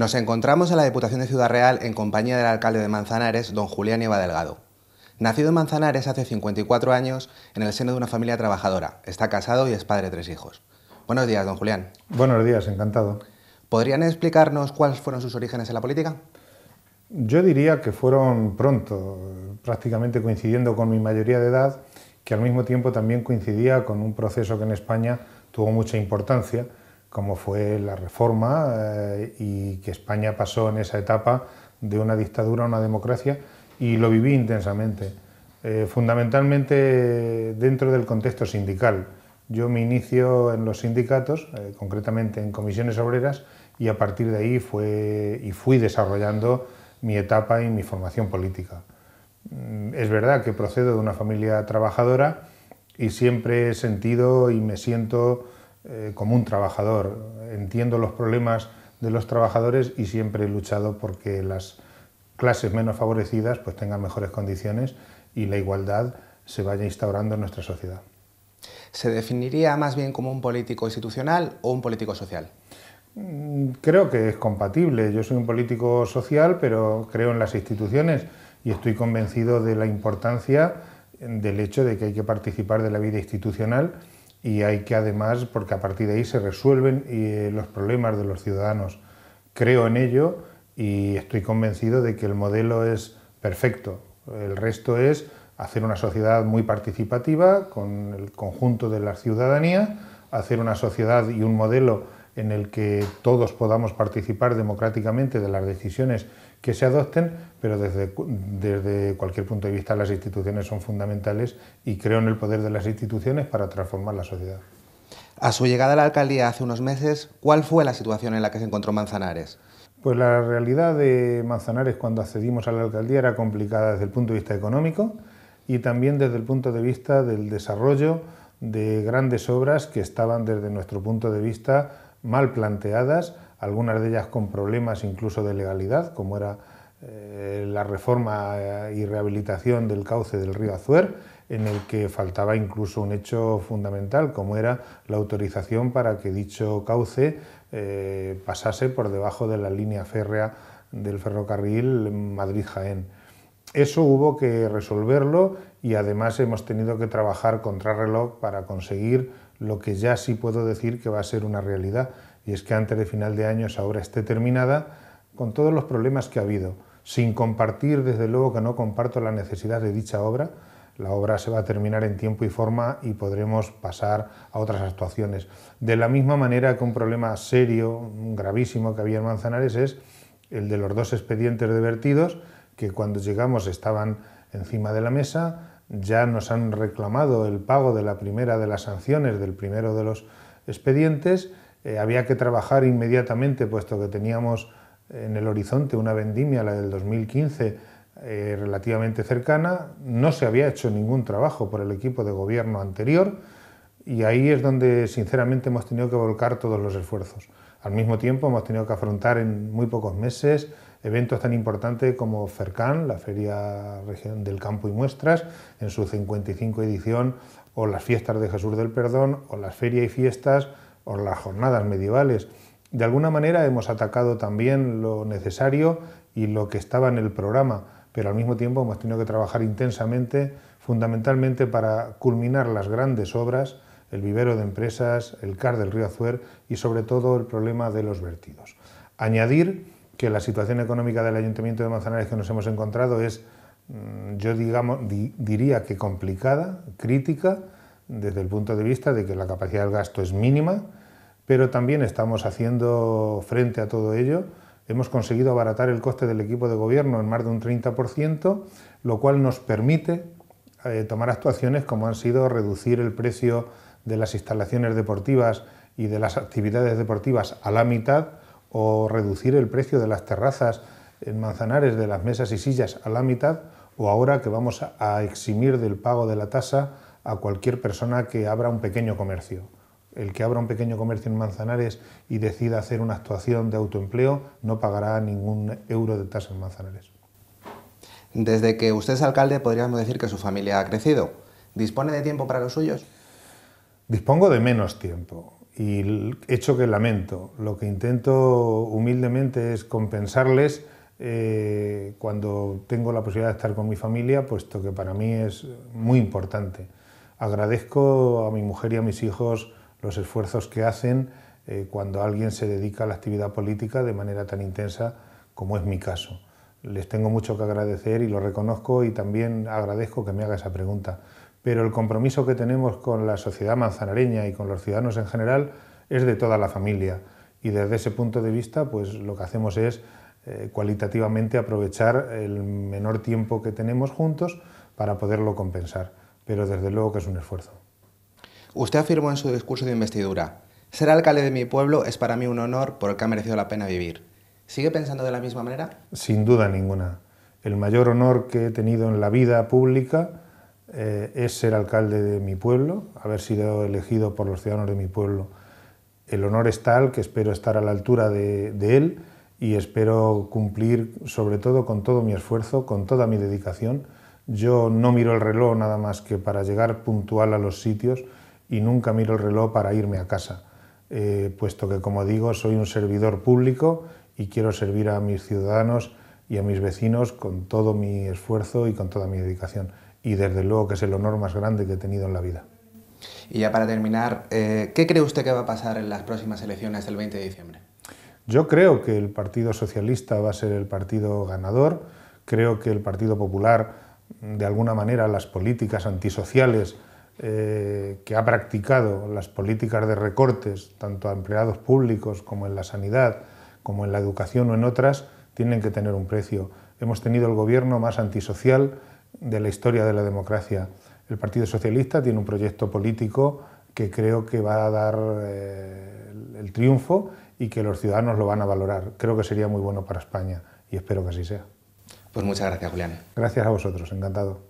Nos encontramos en la Diputación de Ciudad Real en compañía del alcalde de Manzanares, don Julián Iba Delgado. Nacido en Manzanares hace 54 años, en el seno de una familia trabajadora, está casado y es padre de tres hijos. Buenos días, don Julián. Buenos días, encantado. ¿Podrían explicarnos cuáles fueron sus orígenes en la política? Yo diría que fueron pronto, prácticamente coincidiendo con mi mayoría de edad, que al mismo tiempo también coincidía con un proceso que en España tuvo mucha importancia, como fue la reforma eh, y que España pasó en esa etapa de una dictadura a una democracia y lo viví intensamente, eh, fundamentalmente dentro del contexto sindical. Yo me inicio en los sindicatos, eh, concretamente en comisiones obreras, y a partir de ahí fue, y fui desarrollando mi etapa y mi formación política. Mm, es verdad que procedo de una familia trabajadora y siempre he sentido y me siento eh, como un trabajador. Entiendo los problemas de los trabajadores y siempre he luchado porque las clases menos favorecidas pues tengan mejores condiciones y la igualdad se vaya instaurando en nuestra sociedad. ¿Se definiría más bien como un político institucional o un político social? Mm, creo que es compatible. Yo soy un político social, pero creo en las instituciones y estoy convencido de la importancia del hecho de que hay que participar de la vida institucional y hay que además, porque a partir de ahí se resuelven eh, los problemas de los ciudadanos. Creo en ello y estoy convencido de que el modelo es perfecto. El resto es hacer una sociedad muy participativa con el conjunto de la ciudadanía, hacer una sociedad y un modelo en el que todos podamos participar democráticamente de las decisiones que se adopten, pero desde, cualquier punto de vista las instituciones son fundamentales y creo en el poder de las instituciones para transformar la sociedad. A su llegada a la alcaldía hace unos meses, ¿cuál fue la situación en la que se encontró Manzanares? Pues la realidad de Manzanares cuando accedimos a la alcaldía era complicada desde el punto de vista económico y también desde el punto de vista del desarrollo de grandes obras que estaban desde nuestro punto de vista mal planteadas, algunas de ellas con problemas incluso de legalidad, como era eh, la reforma eh, y rehabilitación del cauce del río Azuer, en el que faltaba incluso un hecho fundamental, como era la autorización para que dicho cauce eh, pasase por debajo de la línea férrea del ferrocarril Madrid-Jaén eso hubo que resolverlo y además hemos tenido que trabajar contrarreloj para conseguir lo que ya sí puedo decir que va a ser una realidad, y es que antes de final de año esa obra esté terminada con todos los problemas que ha habido, sin compartir, desde luego que no comparto la necesidad de dicha obra, la obra se va a terminar en tiempo y forma y podremos pasar a otras actuaciones. De la misma manera que un problema serio, gravísimo que había en Manzanares es el de los dos expedientes de vertidos, que cuando llegamos estaban encima de la mesa, ya nos han reclamado el pago de la primera de las sanciones, del primero de los expedientes, eh, había que trabajar inmediatamente, puesto que teníamos en el horizonte una vendimia, la del 2015, eh, relativamente cercana, no se había hecho ningún trabajo por el equipo de gobierno anterior y ahí es donde sinceramente hemos tenido que volcar todos los esfuerzos. Al mismo tiempo hemos tenido que afrontar en muy pocos meses eventos tan importantes como FERCAN, la Feria Región del Campo y Muestras, en su 55 edición, o las fiestas de Jesús del Perdón, o las ferias y fiestas, o las jornadas medievales. De alguna manera hemos atacado también lo necesario y lo que estaba en el programa, pero al mismo tiempo hemos tenido que trabajar intensamente, fundamentalmente para culminar las grandes obras, el vivero de empresas, el CAR del río Azuer y sobre todo el problema de los vertidos. Añadir que la situación económica del Ayuntamiento de Manzanares que nos hemos encontrado es, mm, yo digamos, diría que complicada, crítica, desde el punto de vista de que la capacidad del gasto es mínima, pero también estamos haciendo frente a todo ello. Hemos conseguido abaratar el coste del equipo de gobierno en más de un 30%, lo cual nos permite eh, tomar actuaciones como han sido reducir el precio de las instalaciones deportivas y de las actividades deportivas a la mitad, o reducir el precio de las terrazas en Manzanares de las mesas y sillas a la mitad, o ahora que vamos a eximir del pago de la tasa a cualquier persona que abra un pequeño comercio. El que abra un pequeño comercio en Manzanares y decida hacer una actuación de autoempleo no pagará ningún euro de tasa en Manzanares. Desde que usted es alcalde podríamos decir que su familia ha crecido. ¿Dispone de tiempo para los suyos? dispongo de menos tiempo y hecho que lamento. Lo que intento humildemente es compensarles eh, cuando tengo la posibilidad de estar con mi familia, puesto que para mí es muy importante. Agradezco a mi mujer y a mis hijos los esfuerzos que hacen eh, cuando alguien se dedica a la actividad política de manera tan intensa como es mi caso. Les tengo mucho que agradecer y lo reconozco y también agradezco que me haga esa pregunta pero el compromiso que tenemos con la sociedad manzanareña y con los ciudadanos en general es de toda la familia. Y desde ese punto de vista, pues lo que hacemos es eh, cualitativamente aprovechar el menor tiempo que tenemos juntos para poderlo compensar. Pero desde luego que es un esfuerzo. Usted afirmó en su discurso de investidura, ser alcalde de mi pueblo es para mí un honor porque ha merecido la pena vivir. ¿Sigue pensando de la misma manera? Sin duda ninguna. El mayor honor que he tenido en la vida pública eh, es ser alcalde de mi pueblo, haber sido elegido por los ciudadanos de mi pueblo. El honor es tal que espero estar a la altura de, él y espero cumplir sobre todo con todo mi esfuerzo, con toda mi dedicación. Yo no miro el reloj nada más que para llegar puntual a los sitios y nunca miro el reloj para irme a casa, eh, puesto que, como digo, soy un servidor público y quiero servir a mis ciudadanos y a mis vecinos con todo mi esfuerzo y con toda mi dedicación y desde luego que es el honor más grande que he tenido en la vida. Y ya para terminar, eh, ¿qué cree usted que va a pasar en las próximas elecciones del 20 de diciembre? Yo creo que el Partido Socialista va a ser el partido ganador, creo que el Partido Popular, de alguna manera, las políticas antisociales eh, que ha practicado, las políticas de recortes, tanto a empleados públicos como en la sanidad, como en la educación o en otras, tienen que tener un precio. Hemos tenido el gobierno más antisocial de la historia de la democracia. El Partido Socialista tiene un proyecto político que creo que va a dar eh, el triunfo y que los ciudadanos lo van a valorar. Creo que sería muy bueno para España y espero que así sea. Pues muchas gracias, Julián. Gracias a vosotros, encantado.